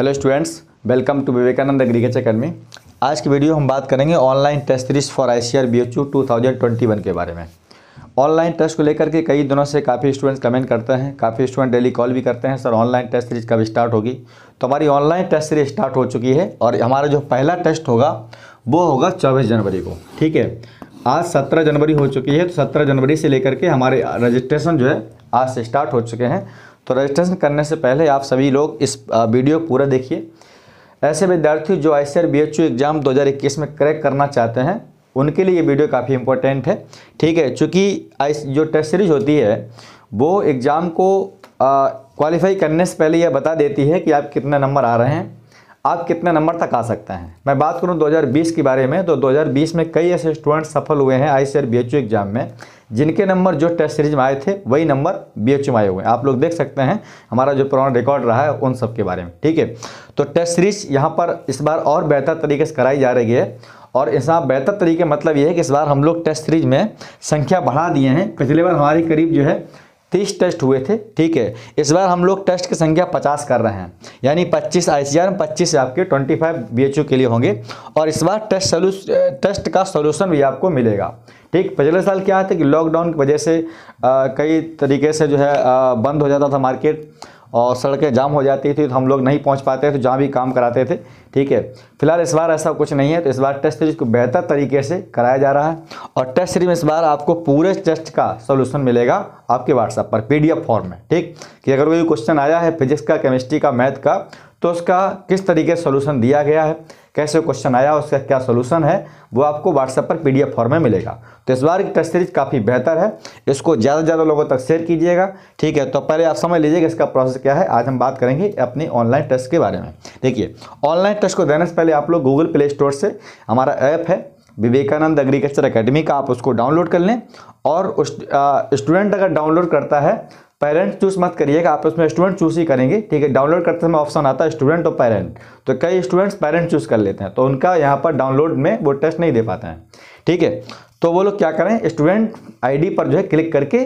hello students welcome to Vivekananda agriculture academy आज की video हम बात करेंगे online test series for I C R B H U two thousand twenty one के बारे में ऑनलाइन टेस्ट को लेकर के कई दिनों से काफ़ी स्टूडेंट्स कमेंट करते हैं काफ़ी स्टूडेंट डेली कॉल भी करते हैं सर ऑनलाइन टेस्ट सीरीज कब स्टार्ट होगी तो हमारी ऑनलाइन टेस्ट सीरीज स्टार्ट हो चुकी है और हमारा जो पहला टेस्ट होगा वो होगा चौबीस जनवरी को ठीक है आज सत्रह जनवरी हो चुकी है तो सत्रह जनवरी से लेकर के हमारे रजिस्ट्रेशन जो है आज से स्टार्ट हो चुके हैं तो रजिस्ट्रेशन करने से पहले आप सभी लोग इस वीडियो पूरा देखिए ऐसे विद्यार्थी जो आई सी एग्ज़ाम 2021 में क्रैक करना चाहते हैं उनके लिए ये वीडियो काफ़ी इंपॉर्टेंट है ठीक है चूँकि आई जो टेस्ट सीरीज होती है वो एग्ज़ाम को क्वालिफाई करने से पहले यह बता देती है कि आप कितने नंबर आ रहे हैं आप कितने नंबर तक आ सकते हैं मैं बात करूं 2020 के बारे में तो 2020 में कई ऐसे स्टूडेंट्स सफल हुए हैं आई सी एग्ज़ाम में जिनके नंबर जो टेस्ट सीरीज में आए थे वही नंबर बी एच में आए हुए हैं आप लोग देख सकते हैं हमारा जो पुराना रिकॉर्ड रहा है उन सब के बारे में ठीक है तो टेस्ट सीरीज यहाँ पर इस बार और बेहतर तरीके से कराई जा रही है और इस बार बेहतर तरीके मतलब ये है कि इस बार हम लोग टेस्ट सीरीज में संख्या बढ़ा दिए हैं पिछले बार हमारे करीब जो है तीस टेस्ट हुए थे ठीक है इस बार हम लोग टेस्ट की संख्या पचास कर रहे हैं यानी पच्चीस आई सी आर पच्चीस आपके twenty five B H U के लिए होंगे और इस बार टेस्ट सोलू टेस्ट का सोल्यूशन भी आपको मिलेगा ठीक पिछले साल क्या था कि लॉकडाउन की वजह से आ, कई तरीके से जो है आ, बंद हो जाता था मार्केट और सड़कें जाम हो जाती थी तो हम लोग नहीं पहुंच पाते थे जहाँ भी काम कराते थे ठीक है फिलहाल इस बार ऐसा कुछ नहीं है तो इस बार टेस्ट सीरीज को बेहतर तरीके से कराया जा रहा है और टेस्ट सीरीज में इस बार आपको पूरे टेस्ट का सोल्यूशन मिलेगा आपके व्हाट्सएप पर पी फॉर्म में ठीक कि अगर कोई क्वेश्चन आया है फिजिक्स का केमिस्ट्री का मैथ का तो उसका किस तरीके से सोल्यूशन दिया गया है कैसे क्वेश्चन आया उसका क्या सोल्यूशन है वो आपको व्हाट्सएप पर पी फॉर्म में मिलेगा तो इस बार की टेस्ट सीरीज काफ़ी बेहतर है इसको ज़्यादा से ज़्यादा लोगों तक शेयर कीजिएगा ठीक है तो पहले आप समझ लीजिएगा इसका प्रोसेस क्या है आज हम बात करेंगे अपनी ऑनलाइन टेस्ट के बारे में देखिए ऑनलाइन टेस्ट को देने से पहले आप लोग गूगल प्ले स्टोर से हमारा ऐप है विवेकानंद एग्रीकल्चर अकेडमी का आप उसको डाउनलोड कर लें और उस स्टूडेंट अगर डाउनलोड करता है पेरेंट्स चूज मत करिएगा आप उसमें स्टूडेंट चूज ही करेंगे ठीक है डाउनलोड करते समय ऑप्शन आता है स्टूडेंट और पेरेंट तो कई स्टूडेंट्स पेरेंट चूज कर लेते हैं तो उनका यहाँ पर डाउनलोड में वो टेस्ट नहीं दे पाते हैं ठीक है तो वो लोग क्या करें स्टूडेंट आईडी पर जो है क्लिक करके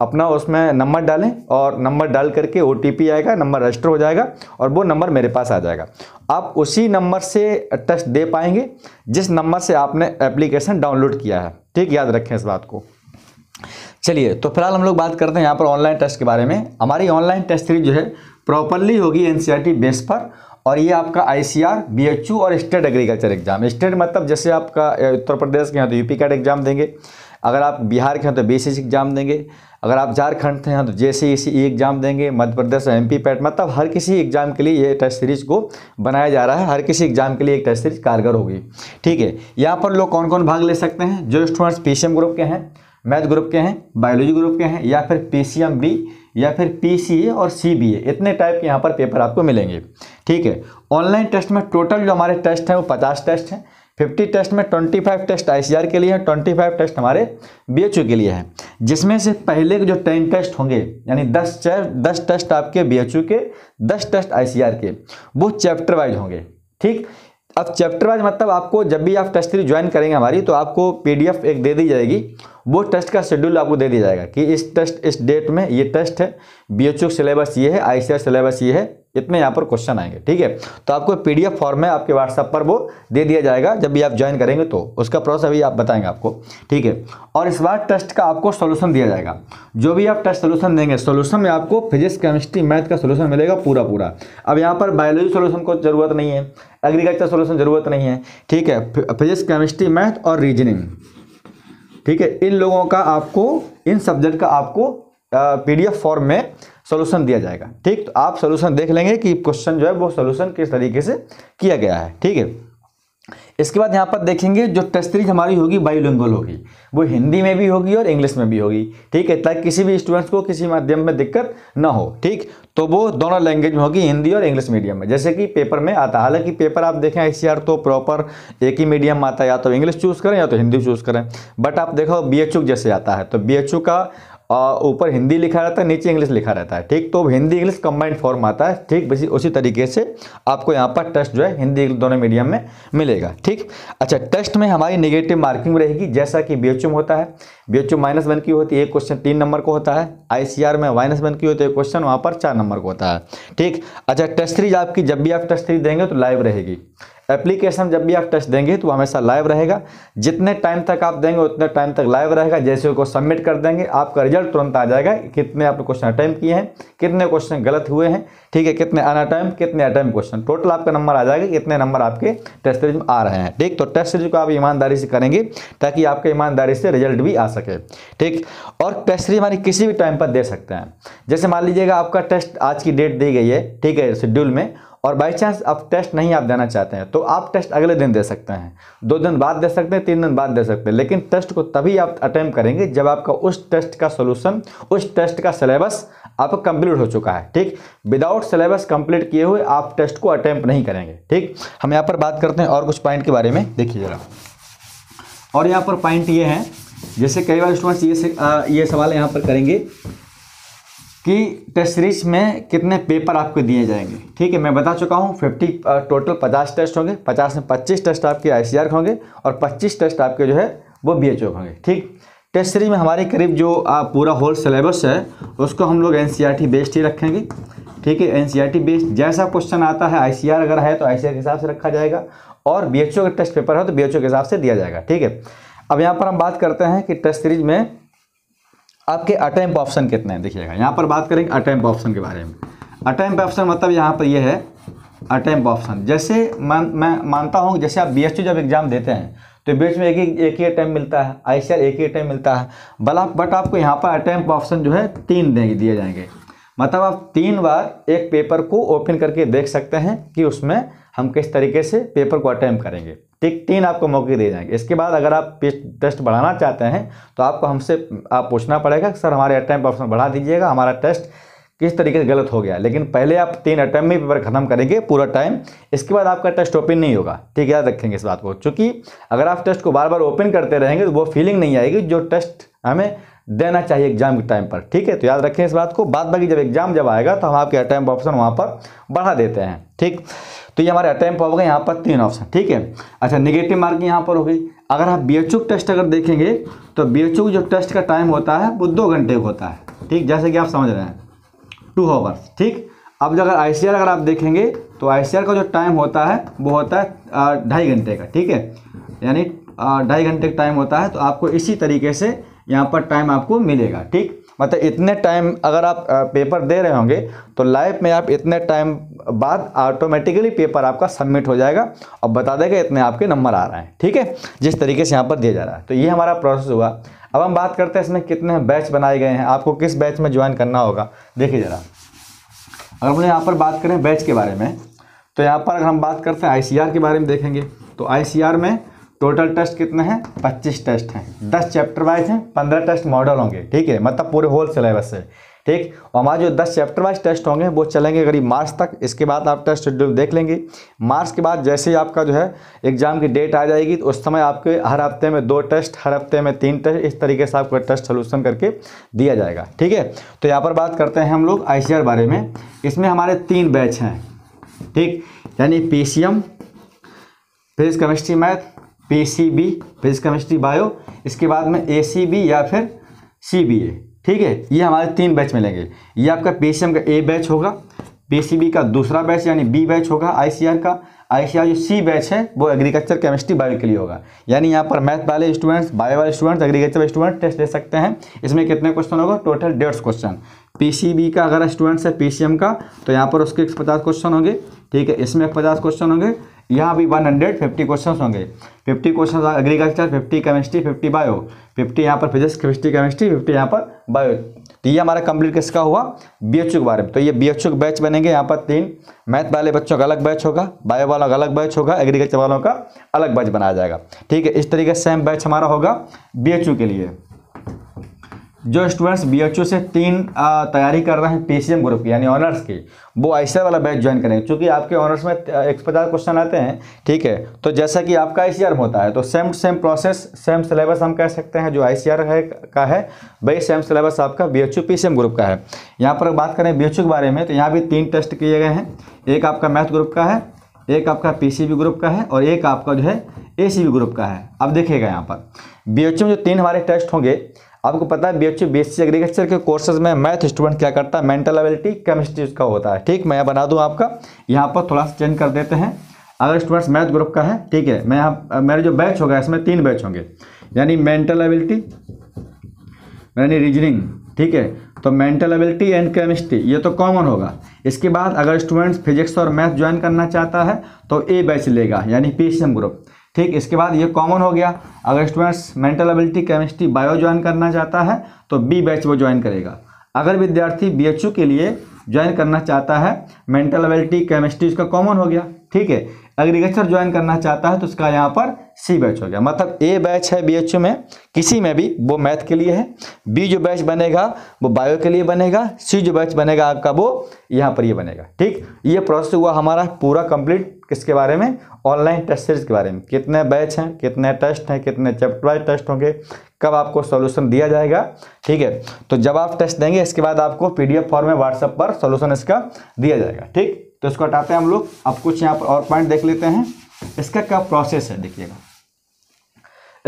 अपना उसमें नंबर डालें और नंबर डाल करके ओ आएगा नंबर रजिस्टर हो जाएगा और वो नंबर मेरे पास आ जाएगा आप उसी नंबर से टेस्ट दे पाएंगे जिस नंबर से आपने एप्लीकेशन डाउनलोड किया है ठीक याद रखें इस बात को चलिए तो फिलहाल हम लोग बात करते हैं यहाँ पर ऑनलाइन टेस्ट के बारे में हमारी ऑनलाइन टेस्ट थ्री जो है प्रॉपरली होगी एन बेस e पर और ये आपका I C R B H H U state agriculture exam state मतलब जैसे आपका उत्तर प्रदेश के हैं तो यूपी कैट एग्जाम देंगे अगर आप बिहार के हैं तो बी सी एग्जाम देंगे अगर आप झारखंड के हैं तो जे सी ई एग्जाम देंगे Madhya Pradesh M P PAT मतलब हर किसी एग्जाम के लिए ये टेस्ट सीरीज को बनाया जा रहा है हर किसी एग्जाम के लिए एक टेस्ट सीरीज कारगर होगी ठीक है यहाँ पर लोग कौन कौन भाग ले सकते हैं जो students P C M group के हैं मैथ ग्रुप के हैं बायोलॉजी ग्रुप के हैं या फिर पी बी या फिर पी और सी इतने टाइप के यहाँ पर पेपर आपको मिलेंगे ठीक है ऑनलाइन टेस्ट में टोटल जो हमारे टेस्ट हैं वो पचास टेस्ट हैं 50 टेस्ट में 25 टेस्ट आई के लिए ट्वेंटी 25 टेस्ट हमारे बी के लिए हैं जिसमें से पहले के जो 10 टेस्ट होंगे यानी 10 चैप दस टेस्ट आपके बी के 10 टेस्ट आई के वो चैप्टर वाइज होंगे ठीक अब चैप्टर वाइज मतलब आपको जब भी आप टेस्ट थ्री ज्वाइन करेंगे हमारी तो आपको पीडीएफ एक दे दी जाएगी वो टेस्ट का शेड्यूल आपको दे दिया जाएगा कि इस टेस्ट इस डेट में ये टेस्ट है बी एच सिलेबस ये है आई सिलेबस ये है इतने यहाँ पर क्वेश्चन आएंगे ठीक है तो आपको पीडीएफ फॉर्म है आपके व्हाट्सएप पर वो दे दिया जाएगा जब भी आप ज्वाइन करेंगे तो उसका प्रोसेस अभी आप बताएंगे आपको ठीक है और इस बार टेस्ट का आपको सोल्यूशन दिया जाएगा जो भी आप टेस्ट सोल्यूशन देंगे सोल्यूशन में आपको फिजिक्स केमिस्ट्री मैथ का सोल्यूशन मिलेगा पूरा पूरा अब यहाँ पर बायोलॉजी सोल्यूशन को जरूरत नहीं है एग्रीकल्चर सोल्यूशन जरूरत नहीं है ठीक है फिजिक्स केमिस्ट्री मैथ और रीजनिंग ठीक है इन लोगों का आपको इन सब्जेक्ट का आपको पीडीएफ फॉर्म में सोल्यूशन दिया जाएगा ठीक तो आप सोल्यूशन देख लेंगे कि क्वेश्चन जो है वो सोल्यूशन किस तरीके से किया गया है ठीक है इसके बाद यहाँ पर देखेंगे जो टेस्ट सीरीज हमारी होगी बायोलिंगल होगी वो हिंदी में भी होगी और इंग्लिश में भी होगी ठीक है ताकि किसी भी स्टूडेंट्स को किसी माध्यम में दिक्कत ना हो ठीक तो वो दोनों लैंग्वेज में होगी हिंदी और इंग्लिश मीडियम में जैसे कि पेपर में आता है हालांकि पेपर आप देखें आई तो प्रॉपर एक ही मीडियम आता है या तो इंग्लिश चूज़ करें या तो हिंदी चूज़ करें बट आप देखो बी जैसे आता है तो बी का ऊपर हिंदी लिखा रहता है नीचे इंग्लिश लिखा रहता है ठीक तो हिंदी इंग्लिश कंबाइंड फॉर्म आता है ठीक उसी तरीके से आपको यहाँ पर टेस्ट जो है हिंदी दोनों मीडियम में मिलेगा ठीक अच्छा टेस्ट में हमारी निगेटिव मार्किंग रहेगी जैसा कि बी होता है बी एच माइनस वन की होती है एक क्वेश्चन तीन नंबर को होता है आईसीआर में माइनस वन की होती है क्वेश्चन वहाँ पर चार नंबर को होता है ठीक अच्छा टेस्ट सीरीज आपकी जब भी आप टेस्ट सीरीज देंगे तो लाइव रहेगी एप्लीकेशन जब भी आप टेस्ट देंगे तो हमेशा लाइव रहेगा जितने टाइम तक आप देंगे उतने टाइम तक लाइव रहेगा जैसे उसको सबमिट कर देंगे आपका रिजल्ट तुरंत आ जाएगा कितने आपने क्वेश्चन अटैम्प किए हैं कितने क्वेश्चन गलत हुए हैं ठीक है कितने अन अटैम्प कितने अटैम्प क्वेश्चन टोटल आपका नंबर आ जाएगा कितने नंबर आपके टेस्ट सीरीज में आ रहे हैं ठीक तो टेस्ट सीरीज को आप ईमानदारी से करेंगे ताकि आपके ईमानदारी से रिजल्ट भी आ सके सके ठीक और पेस्ट्री हमारी किसी भी टाइम पर दे सकते हैं जैसे मान लीजिएगा आपका टेस्ट आज की डेट दी गई है ठीक है शेड्यूल में और बाई चांस आप टेस्ट नहीं आप देना चाहते हैं तो आप टेस्ट अगले दिन दे सकते हैं दो दिन बाद दे सकते हैं तीन दिन बाद दे सकते हैं लेकिन टेस्ट को तभी आप अटैम्प करेंगे जब आपका उस टेस्ट का सोल्यूशन उस टेस्ट का सिलेबस आप कंप्लीट हो चुका है ठीक विदाउट सिलेबस कंप्लीट किए हुए आप टेस्ट को अटैम्प नहीं करेंगे ठीक हम यहाँ पर बात करते हैं और कुछ पॉइंट के बारे में देखिए जरा और यहाँ पर पॉइंट ये हैं जैसे कई बार स्टूडेंट्स ये आ, ये सवाल यहाँ पर करेंगे कि टेस्ट सीरीज में कितने पेपर आपको दिए जाएंगे ठीक है मैं बता चुका हूँ फिफ्टी टोटल पचास टेस्ट होंगे पचास में पच्चीस टेस्ट आपके आई होंगे और पच्चीस टेस्ट आपके जो है वो बी एच होंगे ठीक टेस्ट सीरीज में हमारे करीब जो आ, पूरा होल सिलेबस है उसको हम लोग एन बेस्ड e ही रखेंगे ठीक है एन बेस्ड e जैसा क्वेश्चन आता है आई अगर है तो आई के हिसाब से रखा जाएगा और बी का टेस्ट पेपर है तो बी के हिसाब से दिया जाएगा ठीक है अब यहाँ पर हम बात करते हैं कि टेस्ट सीरीज में आपके अटैम्प ऑप्शन कितने हैं देखिएगा यहाँ पर बात करेंगे अटैम्प ऑप्शन के बारे में अटैम्प ऑप्शन मतलब यहाँ पर यह है अटैम्प ऑप्शन जैसे मान मैं मानता हूँ जैसे आप बी जब एग्ज़ाम देते हैं तो बीच में एक ही एक ही अटैम्प मिलता है आई एक ही अटैम्प मिलता है बला बट आपको यहाँ पर अटैम्प ऑप्शन जो है तीन देंगे दिए जाएंगे मतलब आप तीन बार एक पेपर को ओपन करके देख सकते हैं कि उसमें हम किस तरीके से पेपर को अटैम्प करेंगे ठीक तीन आपको मौके दिए जाएंगे इसके बाद अगर आप टेस्ट बढ़ाना चाहते हैं तो आपको हमसे आप पूछना पड़ेगा सर हमारे अटैम्प ऑप्शन बढ़ा दीजिएगा हमारा टेस्ट किस तरीके से गलत हो गया लेकिन पहले आप तीन अटैम्प में पेपर खत्म करेंगे पूरा टाइम इसके बाद आपका टेस्ट ओपन नहीं होगा ठीक याद रखेंगे इस बात को चूँकि अगर आप टेस्ट को बार बार ओपन करते रहेंगे तो वो फीलिंग नहीं आएगी जो टेस्ट हमें देना चाहिए एग्जाम के टाइम पर ठीक है तो याद रखें इस बात को बाद बाकी जब एग्जाम जब आएगा तो हम आपके अटैम्प ऑप्शन वहाँ पर बढ़ा देते हैं ठीक तो ये हमारे अटैम्प हो गए यहाँ पर तीन ऑप्शन ठीक है अच्छा निगेटिव मार्किंग यहाँ पर हो गई अगर आप बी टेस्ट अगर देखेंगे तो बी जो टेस्ट का टाइम होता है वो दो घंटे का होता है ठीक जैसे कि आप समझ रहे हैं टू आवर्स ठीक अब जो अगर आई अगर आप देखेंगे तो आई का जो टाइम होता है वो होता है ढाई घंटे का ठीक है यानी ढाई घंटे का टाइम होता है तो आपको इसी तरीके से यहाँ पर टाइम आपको मिलेगा ठीक मतलब इतने टाइम अगर आप पेपर दे रहे होंगे तो लाइफ में आप इतने टाइम बाद ऑटोमेटिकली पेपर आपका सबमिट हो जाएगा और बता देगा इतने आपके नंबर आ रहे हैं ठीक है जिस तरीके से यहाँ पर दिया जा रहा है तो ये हमारा प्रोसेस हुआ अब हम बात करते हैं इसमें कितने बैच बनाए गए हैं आपको किस बैच में ज्वाइन करना होगा देखिए ज़रा अगर हम यहाँ पर बात करें बैच के बारे में तो यहाँ पर अगर हम बात करते हैं आई के बारे में देखेंगे तो आई में टोटल टेस्ट कितने हैं 25 टेस्ट हैं 10 चैप्टर वाइज हैं 15 टेस्ट मॉडल होंगे ठीक है मतलब पूरे होल सिलेबस से ठीक और हमारे जो 10 चैप्टर वाइज टेस्ट होंगे वो चलेंगे करीब मार्च तक इसके बाद आप टेस्ट शेड्यूल देख लेंगे मार्च के बाद जैसे ही आपका जो है एग्जाम की डेट आ जाएगी तो उस समय आपके हर हफ्ते में दो टेस्ट हर हफ्ते में तीन टेस्ट इस तरीके से आपको टेस्ट सोल्यूशन करके दिया जाएगा ठीक है तो यहाँ पर बात करते हैं हम लोग आई बारे में इसमें हमारे तीन बैच हैं ठीक यानी P physics chemistry math P C B physics chemistry bio इसके बाद में ए सी बी या फिर सी बी ए ठीक है ये हमारे तीन बैच मिलेंगे ये आपका पी सी एम का ए बैच होगा पी सी बी का दूसरा बैच यानी बी बैच होगा आई सी आर का आई सी आर जो सी बैच है वो एग्रीकल्चर केमिस्ट्री बायो के लिए होगा यानी यहाँ पर मैथ वाले स्टूडेंट्स बायो वाले स्टूडेंट्स एग्रीकल्चर स्टूडेंट टेस्ट ले सकते हैं इसमें कितने क्वेश्चन होगा टोटल डेढ़ क्वेश्चन पीसीबी का अगर स्टूडेंट्स है पीसीएम का तो यहाँ पर उसके पचास क्वेश्चन होंगे ठीक है इसमें पचास क्वेश्चन होंगे यहाँ भी 150 क्वेश्चन होंगे 50 क्वेश्चन एग्रीकल्चर 50 केमिस्ट्री 50 बायो 50 यहाँ पर फिजिक्स फिफ्टी केमिस्ट्री 50 यहाँ पर बायो तो ये हमारा कंप्लीट किसका हुआ बी के बारे में तो ये बी के बैच बनेंगे यहाँ पर तीन मैथ वाले बच्चों का अलग बैच होगा बायो वालों का अलग बैच होगा एग्रीकल्चर वालों का अलग बैच बनाया जाएगा ठीक है इस तरीके सेम बैच हमारा होगा बी के लिए जो स्टूडेंट्स बी एच यू से तीन तैयारी कर रहे हैं पी सी एम ग्रुप की यानी ऑनर्स की वो ऐसे वाला बैच ज्वाइन करेंगे क्योंकि आपके ऑनर्स में एक पचास क्वेश्चन आते हैं ठीक है तो जैसा कि आपका आई सी आर में होता है तो same same process same syllabus हम कह सकते हैं जो आई सी आर है का है वही सेम सिलेबस आपका B H U P C M group का है यहाँ पर बात करें बी एच यू के बारे में तो यहाँ भी तीन टेस्ट किए गए हैं एक आपका मैथ ग्रुप का है एक आपका पी सी बी ग्रुप का है और एक आपका जो है ए सी बी ग्रुप का है अब देखिएगा यहाँ पर बी एच यू में जो तीन हमारे टेस्ट होंगे आपको पता है बी एच एग्रीकल्चर के कोर्सेज में मैथ स्टूडेंट क्या करता है मेंटल एबिलिटी केमिस्ट्री उसका होता है ठीक मैं बना दूँ आपका यहाँ पर थोड़ा सा चेंज कर देते हैं अगर स्टूडेंट्स मैथ ग्रुप का है ठीक है मैं यहाँ मेरे जो बैच होगा इसमें तीन बैच होंगे यानी मेंटल एबिलिटी यानी रीजनिंग ठीक है तो मेंटल एबिलिटी एंड केमिस्ट्री ये तो कॉमन होगा इसके बाद अगर स्टूडेंट्स फिजिक्स और मैथ ज्वाइन करना चाहता है तो ए बैच लेगा यानी पी ग्रुप ठीक इसके बाद ये कॉमन हो गया अगर students mental ability chemistry bio join करना चाहता है तो बी बैच वो ज्वाइन करेगा अगर विद्यार्थी बी के लिए ज्वाइन करना चाहता है मेंटल एबिलिटी केमिस्ट्री उसका कॉमन हो गया ठीक है एग्रीकल्चर ज्वाइन करना चाहता है तो उसका यहाँ पर सी बैच हो गया मतलब ए बैच है बी में किसी में भी वो मैथ के लिए है बी जो बैच बनेगा वो बायो के लिए बनेगा सी जो बैच बनेगा आपका वो यहाँ पर ये यह बनेगा ठीक ये प्रोसेस हुआ हमारा पूरा कंप्लीट किसके बारे में ऑनलाइन टेस्ट सीरीज के बारे में कितने बैच हैं कितने टेस्ट हैं कितने चैप्टर वाइज टेस्ट होंगे कब आपको सॉल्यूशन दिया जाएगा ठीक है तो जब आप टेस्ट देंगे इसके बाद आपको पीडीएफ फॉर्म में व्हाट्सएप पर सॉल्यूशन इसका दिया जाएगा ठीक तो इसको हटाते हैं हम लोग अब कुछ यहाँ पर और पॉइंट देख लेते हैं इसका क्या प्रोसेस है देखिएगा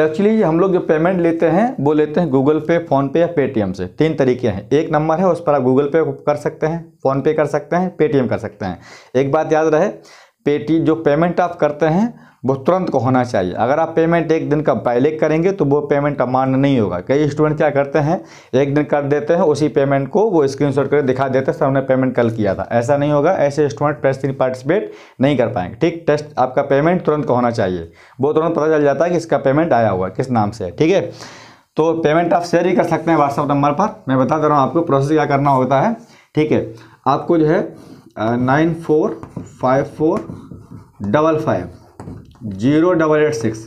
एक्चुअली हम लोग जो पेमेंट लेते हैं वो लेते हैं गूगल पे फ़ोनपे या पेटीएम से तीन तरीके हैं एक नंबर है उस पर आप गूगल पे कर सकते हैं फ़ोनपे कर सकते हैं पेटीएम कर सकते हैं एक बात याद रहे पेटी जो पेमेंट आप करते हैं वो तुरंत को होना चाहिए अगर आप पेमेंट एक दिन का पहले करेंगे तो वो पेमेंट अमान्य नहीं होगा कई स्टूडेंट क्या करते हैं एक दिन कर देते हैं उसी पेमेंट को वो स्क्रीन शॉट करके दिखा देते हैं सर हमने पेमेंट कल किया था ऐसा नहीं होगा ऐसे स्टूडेंट टेस्ट में पार्टिसिपेट नहीं कर पाएंगे ठीक टेस्ट आपका पेमेंट तुरंत को होना चाहिए वो तुरंत पता चल जाता है कि इसका पेमेंट आया हुआ किस नाम से है ठीक है तो पेमेंट आप शेयर ही कर सकते हैं व्हाट्सअप नंबर पर मैं बता दे रहा हूँ आपको प्रोसेस क्या करना होता है ठीक है आपको जो है nine four five four double five zero double eight six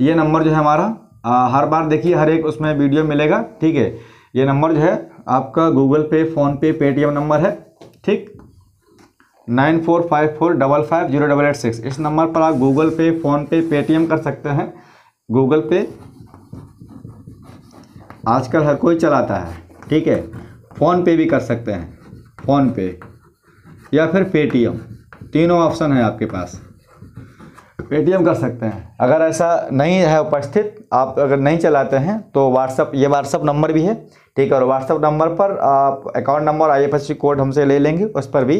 ये नंबर जो है हमारा आ, हर बार देखिए हर एक उसमें वीडियो मिलेगा ठीक है ये नंबर जो है आपका गूगल पे फ़ोनपे पेटीएम नंबर है ठीक nine four five four double five zero double eight six इस नंबर पर आप गूगल पे फ़ोनपे पेटीएम कर सकते हैं गूगल पे आजकल हर कोई चलाता है ठीक है फ़ोन पे भी कर सकते हैं फ़ोन पे या फिर पेटीएम तीनों ऑप्शन है आपके पास पेटीएम कर सकते हैं अगर ऐसा नहीं है उपस्थित आप अगर नहीं चलाते हैं तो व्हाट्सअप ये व्हाट्सअप नंबर भी है ठीक है और व्हाट्सअप नंबर पर आप अकाउंट नंबर आई कोड हमसे ले लेंगे उस पर भी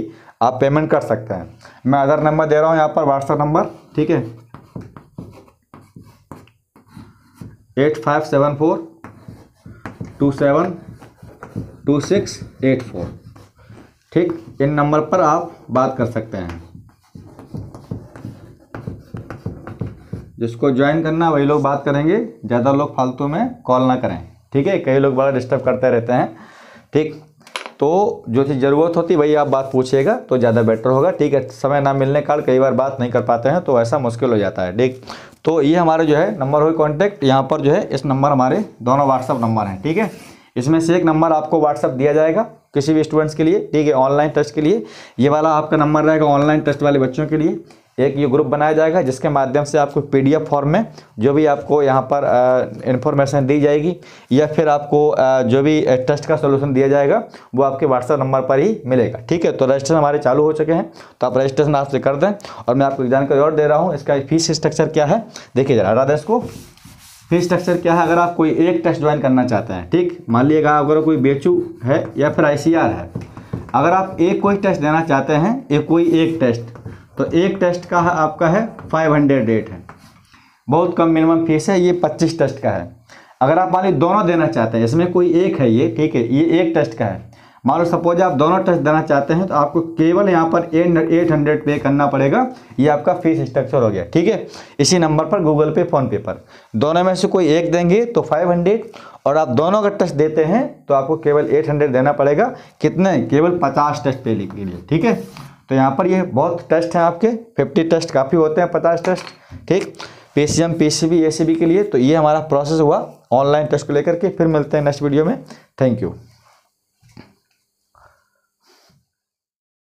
आप पेमेंट कर सकते हैं मैं अदर नंबर दे रहा हूँ यहाँ पर व्हाट्सअप नंबर ठीक है eight five seven four two seven two six eight four ठीक इन नंबर पर आप बात कर सकते हैं जिसको ज्वाइन करना वही लोग बात करेंगे ज़्यादा लोग फालतू में कॉल ना करें ठीक है कई लोग बड़ा डिस्टर्ब करते रहते हैं ठीक तो जो चीज़ ज़रूरत होती वही आप बात पूछिएगा तो ज़्यादा बेटर होगा ठीक है समय ना मिलने का कई बार बात नहीं कर पाते हैं तो ऐसा मुश्किल हो जाता है ठीक तो ये हमारा जो है नंबर हुई कॉन्टैक्ट यहाँ पर जो है इस नंबर हमारे दोनों व्हाट्सअप नंबर हैं ठीक है इसमें से एक नंबर आपको व्हाट्सअप दिया जाएगा किसी भी स्टूडेंट्स के लिए ठीक है ऑनलाइन टेस्ट के लिए ये वाला आपका नंबर रहेगा ऑनलाइन टेस्ट वाले बच्चों के लिए एक ये ग्रुप बनाया जाएगा जिसके माध्यम से आपको पीडीएफ फॉर्म में जो भी आपको यहाँ पर इन्फॉर्मेशन दी जाएगी या फिर आपको आ, जो भी टेस्ट का सोल्यूशन दिया जाएगा वो आपके व्हाट्सएप नंबर पर ही मिलेगा ठीक है तो रजिस्ट्रेशन हमारे चालू हो चुके हैं तो आप रजिस्ट्रेशन आपसे कर दें और मैं आपको जानकारी और दे रहा हूँ इसका फीस स्ट्रक्चर क्या है देखिए जरा राधा इसको फी स्ट्रक्चर क्या है अगर आप कोई एक टेस्ट ज्वाइन करना चाहते हैं ठीक मान लीजिएगा अगर कोई बेचू है या फिर आई है अगर आप एक कोई टेस्ट देना चाहते हैं एक कोई एक टेस्ट तो एक टेस्ट का आपका है फाइव हंड्रेड रेट है बहुत कम मिनिमम फीस है ये पच्चीस टेस्ट का है अगर आप मान ली दोनों देना चाहते हैं इसमें कोई एक है ये ठीक है ये एक टेस्ट का है मान लो सपोज आप दोनों टेस्ट देना चाहते हैं तो आपको केवल यहाँ पर एट हंड्रेड पे करना पड़ेगा ये आपका फीस स्ट्रक्चर हो गया ठीक है इसी नंबर पर गूगल पे फ़ोनपे पर दोनों में से कोई एक देंगे तो फाइव हंड्रेड और आप दोनों का टेस्ट देते हैं तो आपको केवल एट हंड्रेड देना पड़ेगा कितने केवल पचास टेस्ट पे के लिए ठीक है तो यहाँ पर ये बहुत टेस्ट हैं आपके फिफ्टी टेस्ट काफ़ी होते हैं पचास टेस्ट ठीक P C M P C B A C B के लिए तो ये हमारा प्रोसेस हुआ ऑनलाइन टेस्ट को लेकर के फिर मिलते हैं नेक्स्ट वीडियो में थैंक यू